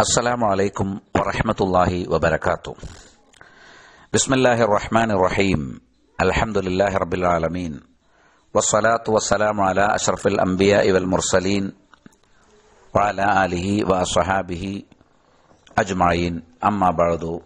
السلام عليكم ورحمة الله وبركاته بسم الله الرحمن الرحيم الحمد لله رب العالمين والصلاة والسلام على أشرف الأنبياء والمرسلين وعلى آله وأصحابه أجمعين أما بعد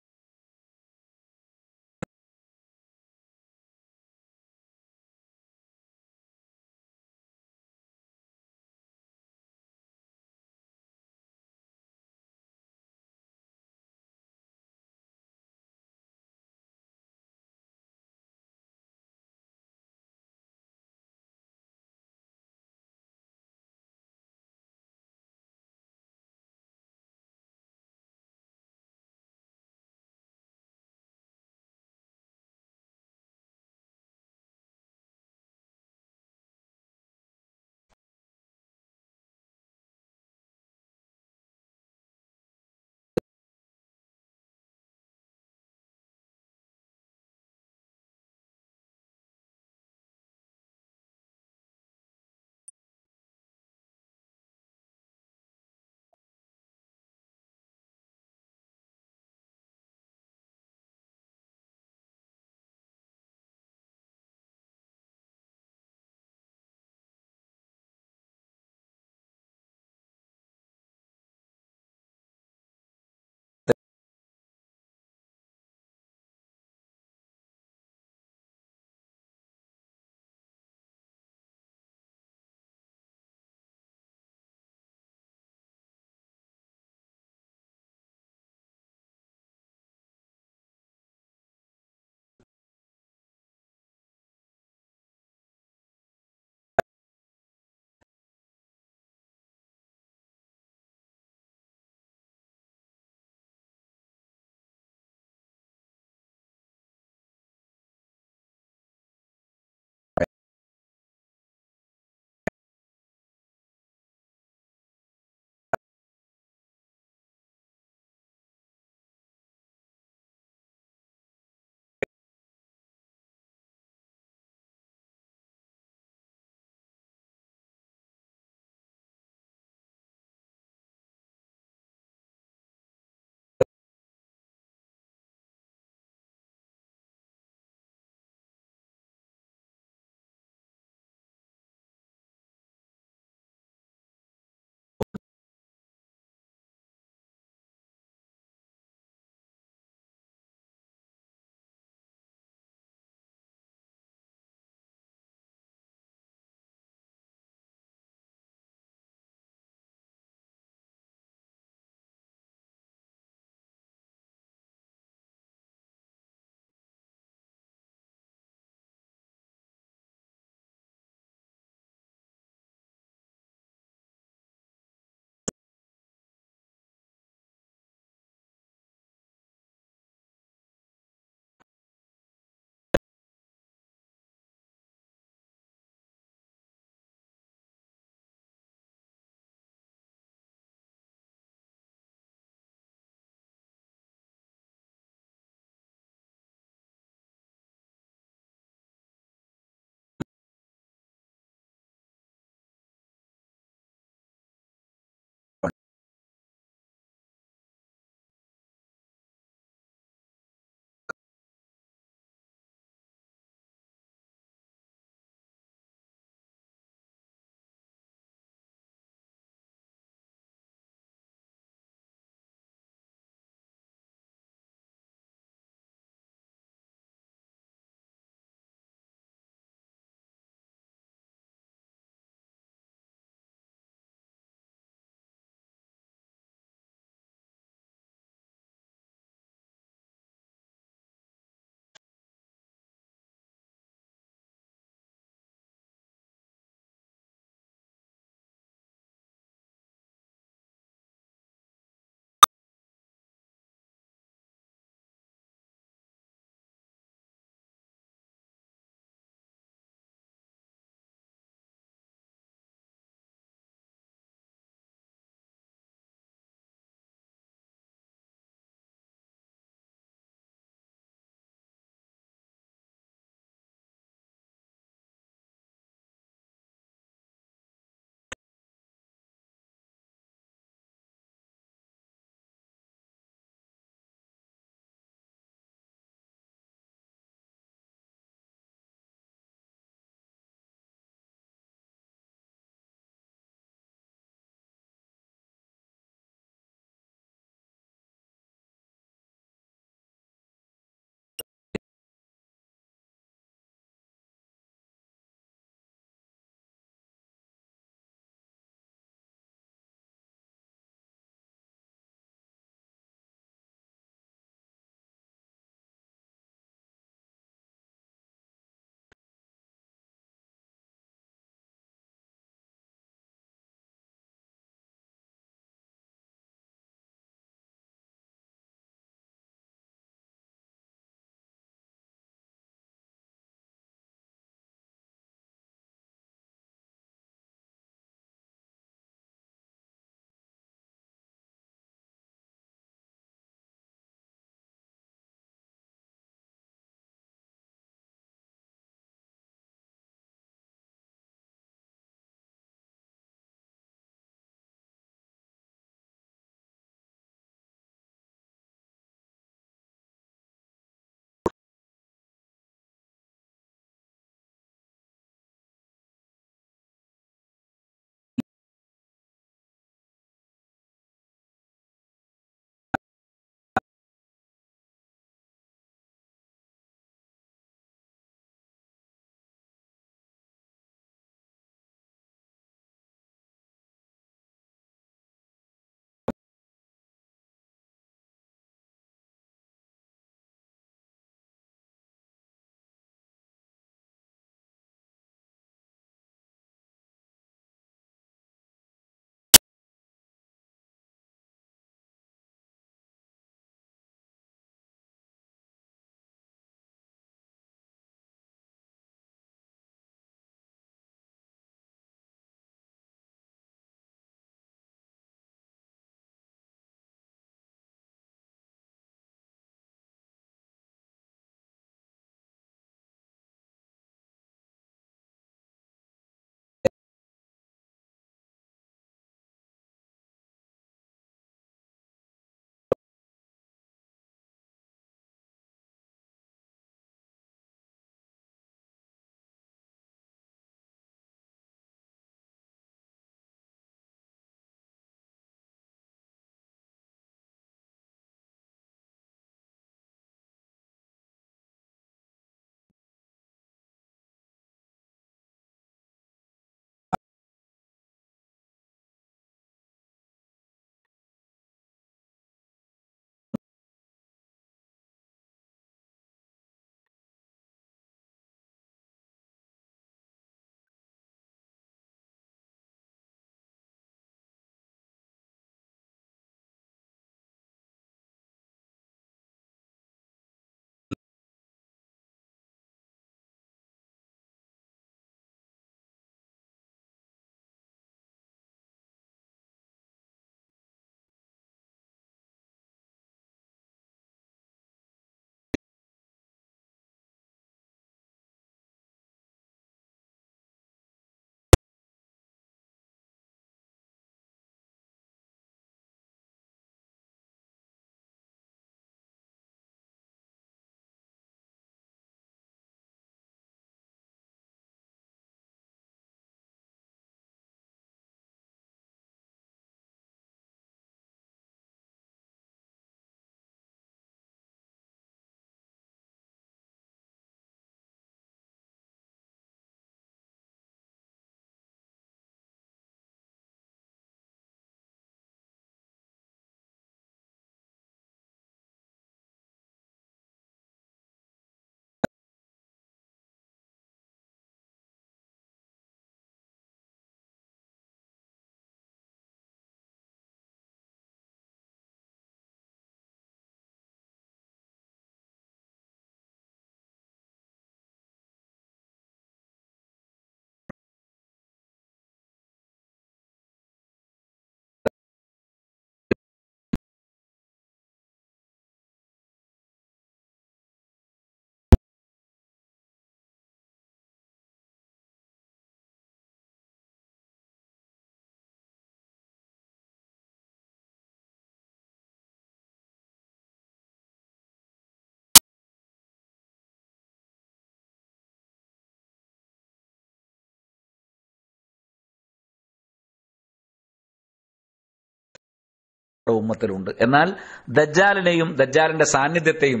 ഉമ്മത്തിലുണ്ട് എന്നാൽ ദജ്ജാലിനെയും ദജ്ജാലിന്റെ സാന്നിധ്യത്തെയും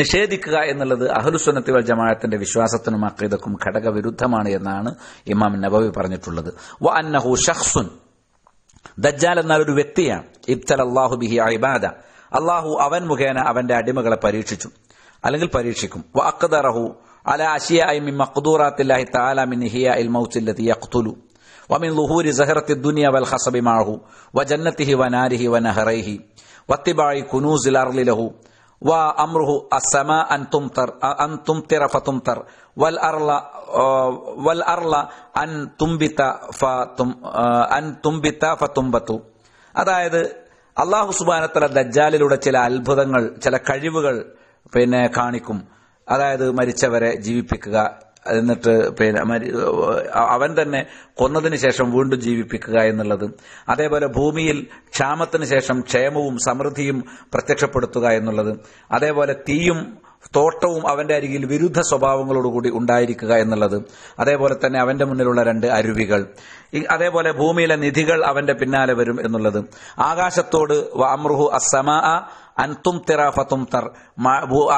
നിഷേധിക്കുക എന്നുള്ളത് അഹലുസുന്നത്തി വൽ ജമാഅത്തിന്റെ വിശ്വാസത്തിനും അക്കൈതക്കും ഘടകവിരുദ്ധമാണ് എന്നാണ് ഇമാം നബവി പറഞ്ഞിട്ടുള്ളത് വ അന്നഹു ഷഹ്സുൻ ദജ്ജാൽ എന്നാൽ ഒരു വ്യക്തിയാണ് ഇബ്തൽ അള്ളാഹു ബിഹി അഹിബാദ അള്ളാഹു അവൻ മുഖേന അവന്റെ അടിമകളെ പരീക്ഷിച്ചു അല്ലെങ്കിൽ പരീക്ഷിക്കും വ അക്തറഹു അല അഷിയ മഖ്ദൂറാത്തില്ലാഹി തആല മിൻ ഹിയ ഇൽ മൗത്തിൽ അഖ്തുലു വമിൻ ലുഹൂരി സഹറത്തി ദുനിയ വൽ ഹസബി മാഹു വ ജന്നത്തിഹി വ നാരിഹി വ നഹറൈഹി വത്തിബായി കുനൂസിൽ അർലിലഹു വ അമ്രുഹു അസമ അൻ തുംതർ അൻ തുംതിറ ഫ തുംതർ വൽ അർല വൽ അർല അൻ തുംബിത ഫ അൻ തുംബിത ഫ തുംബത്തു അതായത് അള്ളാഹു സുബാനത്തല ദജ്ജാലിലൂടെ ചില അത്ഭുതങ്ങൾ ചില കഴിവുകൾ പിന്നെ കാണിക്കും അതായത് മരിച്ചവരെ ജീവിപ്പിക്കുക എന്നിട്ട് പിന്നെ അവൻ തന്നെ കൊന്നതിന് ശേഷം വീണ്ടും ജീവിപ്പിക്കുക എന്നുള്ളത് അതേപോലെ ഭൂമിയിൽ ക്ഷാമത്തിന് ശേഷം ക്ഷേമവും സമൃദ്ധിയും പ്രത്യക്ഷപ്പെടുത്തുക എന്നുള്ളത് അതേപോലെ തീയും തോട്ടവും അവന്റെ അരികിൽ വിരുദ്ധ സ്വഭാവങ്ങളോടുകൂടി ഉണ്ടായിരിക്കുക എന്നുള്ളത് അതേപോലെ തന്നെ അവന്റെ മുന്നിലുള്ള രണ്ട് അരുവികൾ അതേപോലെ ഭൂമിയിലെ നിധികൾ അവന്റെ പിന്നാലെ വരും എന്നുള്ളത് ആകാശത്തോട് അമ്രുഹു അസമ അൻതും തിറാഫത്തും തർ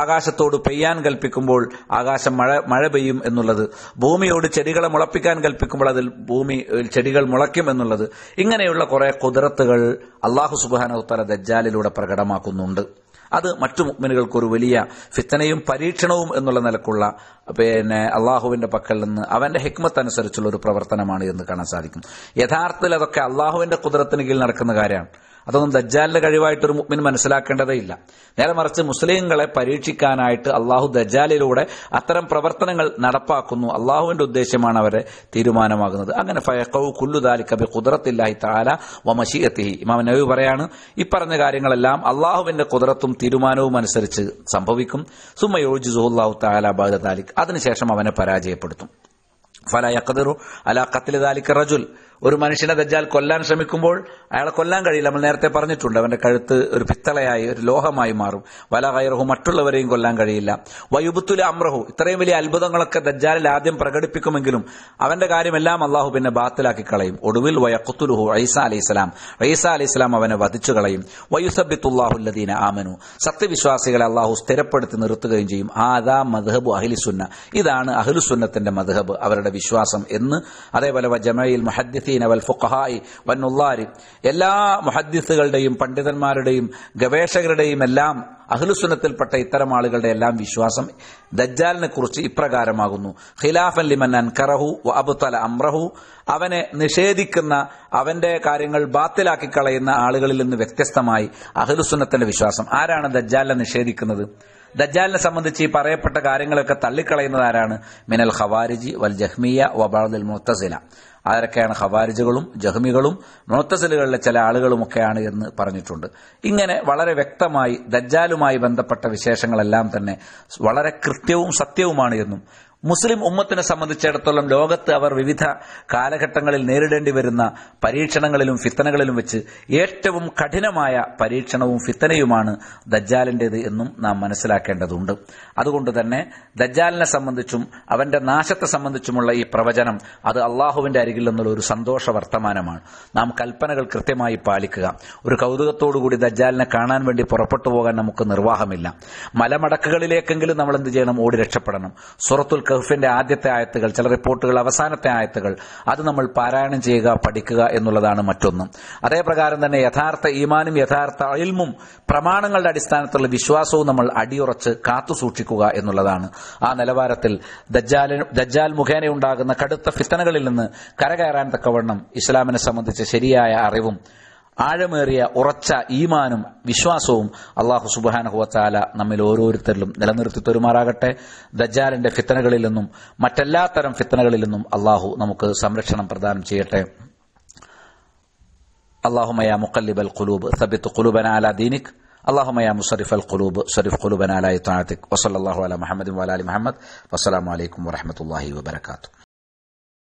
ആകാശത്തോട് പെയ്യാൻ കൽപ്പിക്കുമ്പോൾ ആകാശം മഴ മഴ പെയ്യും എന്നുള്ളത് ഭൂമിയോട് ചെടികളെ മുളപ്പിക്കാൻ കൽപ്പിക്കുമ്പോൾ അതിൽ ഭൂമി ചെടികൾ മുളയ്ക്കും എന്നുള്ളത് ഇങ്ങനെയുള്ള കുറെ കുതിരത്തുകൾ അള്ളാഹു സുബാനോത്തല ദജ്ജാലിലൂടെ പ്രകടമാക്കുന്നുണ്ട് അത് മറ്റു മുക്മിനുകൾക്ക് ഒരു വലിയ ഫിത്തനയും പരീക്ഷണവും എന്നുള്ള നിലക്കുള്ള പിന്നെ അള്ളാഹുവിന്റെ പക്കൽ നിന്ന് അവന്റെ ഹിക്മത്ത് അനുസരിച്ചുള്ള ഒരു പ്രവർത്തനമാണ് എന്ന് കാണാൻ സാധിക്കും യഥാർത്ഥത്തിൽ അതൊക്കെ അള്ളാഹുവിന്റെ കുതിരത്തിന് കീഴിൽ നടക്കുന്ന കാര്യമാണ് അതൊന്നും ദജ്ജാലിന്റെ കഴിവായിട്ട് ഒരു മുഗ്മിൻ മനസ്സിലാക്കേണ്ടതേയില്ല നേരെ മറിച്ച് മുസ്ലിങ്ങളെ പരീക്ഷിക്കാനായിട്ട് അള്ളാഹു ദജ്ജാലിലൂടെ അത്തരം പ്രവർത്തനങ്ങൾ നടപ്പാക്കുന്നു അള്ളാഹുവിന്റെ ഉദ്ദേശമാണ് അവരെ തീരുമാനമാകുന്നത് അങ്ങനെ ഫയക്കവ് കുല്ലുദാലി കബി കുതിരത്തില്ലായി താല വമശീയത്തിഹി ഇമാം നബി പറയാണ് ഈ പറഞ്ഞ കാര്യങ്ങളെല്ലാം അള്ളാഹുവിന്റെ കുതിരത്തും തീരുമാനവും അനുസരിച്ച് സംഭവിക്കും സുമ സുഹുല്ലാഹു താല ബാദാലിക് അതിനുശേഷം അവനെ പരാജയപ്പെടുത്തും ഫല യക്കതിറു അല കത്തിൽ ദാലിക് റജുൽ ഒരു മനുഷ്യനെ ദജ്ജാൽ കൊല്ലാൻ ശ്രമിക്കുമ്പോൾ അയാളെ കൊല്ലാൻ കഴിയില്ല നമ്മൾ നേരത്തെ പറഞ്ഞിട്ടുണ്ട് അവന്റെ കഴുത്ത് ഒരു പിത്തളയായി ഒരു ലോഹമായി മാറും വല കയറഹു മറ്റുള്ളവരെയും കൊല്ലാൻ കഴിയില്ല വയുബുത്തുല അമ്രഹു ഇത്രയും വലിയ അത്ഭുതങ്ങളൊക്കെ ദജ്ജാലിൽ ആദ്യം പ്രകടിപ്പിക്കുമെങ്കിലും അവന്റെ കാര്യമെല്ലാം അള്ളാഹു പിന്നെ ബാത്തിലാക്കി കളയും ഒടുവിൽ വയക്കുത്തുലുഹു ഐസ അലി ഇസ്ലാം ഐസ അലി ഇസ്ലാം അവനെ വധിച്ചു കളയും വയുസബിത്തുല്ലാഹുല്ലദീന ആമനു സത്യവിശ്വാസികളെ അള്ളാഹു സ്ഥിരപ്പെടുത്തി നിർത്തുകയും ചെയ്യും ആദാ മദ്ഹബു അഹിലി സുന്ന ഇതാണ് അഹിലുസുന്നത്തിന്റെ മദ്ഹബ് അവരുടെ വിശ്വാസം എന്ന് അതേപോലെ ജമയിൽ മുഹദ്ദി മുഹദ്ദിസീന വൽ ഫുഖഹായി വൻ എല്ലാ മുഹദ്ദിസുകളുടെയും പണ്ഡിതന്മാരുടെയും ഗവേഷകരുടെയും എല്ലാം അഹ്ലുസുനത്തിൽപ്പെട്ട ഇത്തരം ആളുകളുടെ എല്ലാം വിശ്വാസം ദജ്ജാലിനെ കുറിച്ച് ഇപ്രകാരമാകുന്നു ഖിലാഫൻ ലിമൻ അൻകറഹു അബുത്തല അമ്രഹു അവനെ നിഷേധിക്കുന്ന അവന്റെ കാര്യങ്ങൾ ബാത്തിലാക്കി കളയുന്ന ആളുകളിൽ നിന്ന് വ്യത്യസ്തമായി അഹ്ലുസുന്നത്തിന്റെ വിശ്വാസം ആരാണ് ദജ്ജാലിനെ നിഷേധിക്കുന്നത് ദജ്ജാലിനെ സംബന്ധിച്ച് ഈ പറയപ്പെട്ട കാര്യങ്ങളൊക്കെ തള്ളിക്കളയുന്നത് ആരാണ് മിനൽ ഖവാരിജി വൽ ജഹ്മിയ വബാദുൽ മുത്തസില ആരൊക്കെയാണ് ഹവാരിജുകളും ജഹ്മികളും മുത്തസിലുകളിലെ ചില ആളുകളുമൊക്കെയാണ് എന്ന് പറഞ്ഞിട്ടുണ്ട് ഇങ്ങനെ വളരെ വ്യക്തമായി ദജ്ജാലുമായി ബന്ധപ്പെട്ട വിശേഷങ്ങളെല്ലാം തന്നെ വളരെ കൃത്യവും സത്യവുമാണ് എന്നും മുസ്ലിം ഉമ്മത്തിനെ സംബന്ധിച്ചിടത്തോളം ലോകത്ത് അവർ വിവിധ കാലഘട്ടങ്ങളിൽ നേരിടേണ്ടി വരുന്ന പരീക്ഷണങ്ങളിലും ഫിത്തനകളിലും വെച്ച് ഏറ്റവും കഠിനമായ പരീക്ഷണവും ഫിത്തനയുമാണ് ദജ്ജാലിന്റേത് എന്നും നാം മനസ്സിലാക്കേണ്ടതുണ്ട് അതുകൊണ്ട് തന്നെ ദജ്ജാലിനെ സംബന്ധിച്ചും അവന്റെ നാശത്തെ സംബന്ധിച്ചുമുള്ള ഈ പ്രവചനം അത് അള്ളാഹുവിന്റെ അരികിൽ നിന്നുള്ള ഒരു സന്തോഷ വർത്തമാനമാണ് നാം കൽപ്പനകൾ കൃത്യമായി പാലിക്കുക ഒരു കൗതുകത്തോടുകൂടി ദജ്ജാലിനെ കാണാൻ വേണ്ടി പുറപ്പെട്ടു പോകാൻ നമുക്ക് നിർവാഹമില്ല മലമടക്കുകളിലേക്കെങ്കിലും നമ്മൾ എന്ത് ചെയ്യണം ഓടി രക്ഷപ്പെടണം സുറത്തുൽ കഹഫിന്റെ ആദ്യത്തെ ആയത്തുകൾ ചില റിപ്പോർട്ടുകൾ അവസാനത്തെ ആയത്തുകൾ അത് നമ്മൾ പാരായണം ചെയ്യുക പഠിക്കുക എന്നുള്ളതാണ് മറ്റൊന്ന് അതേപ്രകാരം തന്നെ യഥാർത്ഥ ഈമാനും യഥാർത്ഥ അയൽമും പ്രമാണങ്ങളുടെ അടിസ്ഥാനത്തിലുള്ള വിശ്വാസവും നമ്മൾ അടിയുറച്ച് കാത്തുസൂക്ഷിക്കുക എന്നുള്ളതാണ് ആ നിലവാരത്തിൽ ദജ്ജാൽ മുഖേനയുണ്ടാകുന്ന കടുത്ത ഫിത്തനകളിൽ നിന്ന് കരകയറാൻ തക്കവണ്ണം ഇസ്ലാമിനെ സംബന്ധിച്ച് ശരിയായ അറിവും ആഴമേറിയ ഉറച്ച ഈമാനും വിശ്വാസവും അള്ളാഹു സുബാനഹുവത്താല നമ്മിൽ ഓരോരുത്തരിലും നിലനിർത്തി തരുമാറാകട്ടെ ദജാലിന്റെ ഫിത്തനകളിൽ നിന്നും മറ്റെല്ലാ തരം ഫിത്തനകളിൽ നിന്നും അള്ളാഹു നമുക്ക് സംരക്ഷണം പ്രദാനം ചെയ്യട്ടെ അള്ളാഹുമയ മുക്കല്ലിബൽ കുലൂബ് സബിത്ത് കുലൂബന അല ദീനിക് അള്ളാഹുമയ മുസറിഫ് അൽ കുലൂബ് സരിഫ് കുലൂബന അലാത്തിക് വസല്ലാഹു അല മുഹമ്മദ് വലാലി മുഹമ്മദ് വസ്സലാമലൈക്കും വാഹമത്തല്ലാഹി വാത്തു